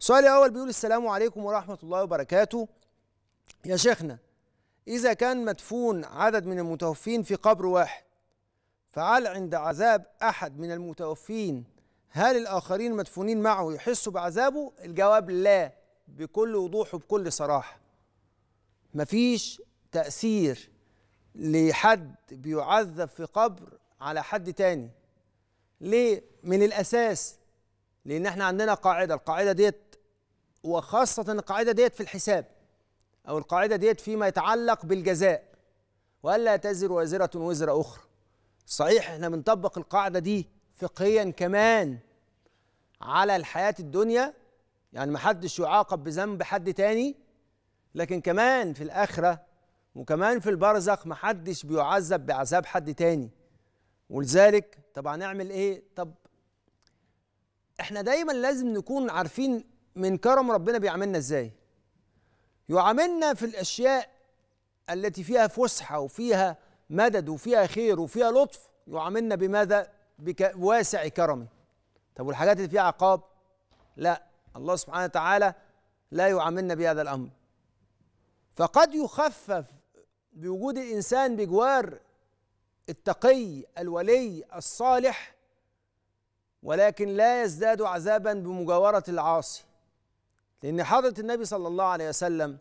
السؤال الأول بيقول السلام عليكم ورحمة الله وبركاته يا شيخنا إذا كان مدفون عدد من المتوفين في قبر واحد فهل عند عذاب أحد من المتوفين هل الآخرين مدفونين معه يحسوا بعذابه؟ الجواب لا بكل وضوح وبكل صراحة مفيش تأثير لحد بيعذب في قبر على حد تاني ليه؟ من الأساس لأن احنا عندنا قاعدة القاعدة ديت وخاصة القاعدة ديت في الحساب أو القاعدة ديت فيما يتعلق بالجزاء وألا تزر وازرة وزر أخرى صحيح احنا بنطبق القاعدة دي فقهيا كمان على الحياة الدنيا يعني محدش يعاقب بذنب حد تاني لكن كمان في الآخرة وكمان في البرزخ محدش بيعذب بعذاب حد تاني ولذلك طب هنعمل ايه طب احنا دايما لازم نكون عارفين من كرم ربنا بيعاملنا ازاي يعاملنا في الاشياء التي فيها فسحه وفيها مدد وفيها خير وفيها لطف يعاملنا بماذا بواسع كرمه طب والحاجات اللي فيها عقاب لا الله سبحانه وتعالى لا يعاملنا بهذا الامر فقد يخفف بوجود الانسان بجوار التقي الولي الصالح ولكن لا يزداد عذابا بمجاوره العاصي لأن حضرة النبي صلى الله عليه وسلم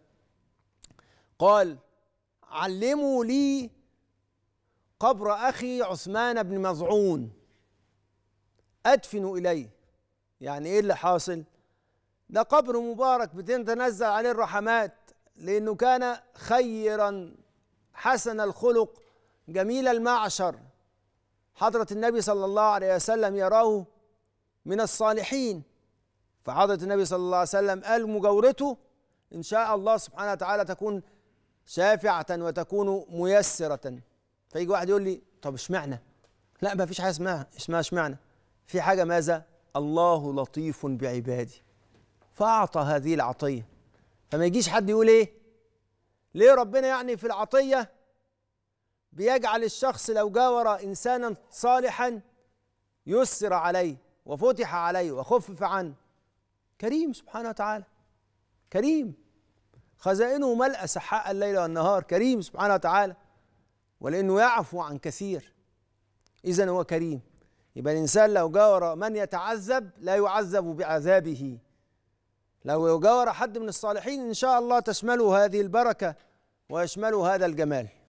قال علموا لي قبر أخي عثمان بن مظعون أدفن إليه يعني إيه اللي حاصل؟ ده قبر مبارك بتتنزل عليه الرحمات لأنه كان خيرا حسن الخلق جميل المعشر حضرة النبي صلى الله عليه وسلم يراه من الصالحين فحضرة النبي صلى الله عليه وسلم قال مجاورته إن شاء الله سبحانه وتعالى تكون شافعة وتكون ميسرة فيجي واحد يقول لي طب اشمعنى؟ لا ما فيش حاجة اسمها اسمها اشمعنى في حاجة ماذا؟ الله لطيف بعباده فأعطى هذه العطية فما يجيش حد يقول إيه؟ ليه ربنا يعني في العطية بيجعل الشخص لو جاور إنسانا صالحا يسر عليه وفتح عليه وخفف عنه كريم سبحانه وتعالى كريم خزائنه ملأ سحاء الليل والنهار كريم سبحانه وتعالى ولأنه يعفو عن كثير إذا هو كريم يبقى الإنسان لو جاور من يتعذب لا يعذب بعذابه لو جاور حد من الصالحين إن شاء الله تشمله هذه البركة ويشمله هذا الجمال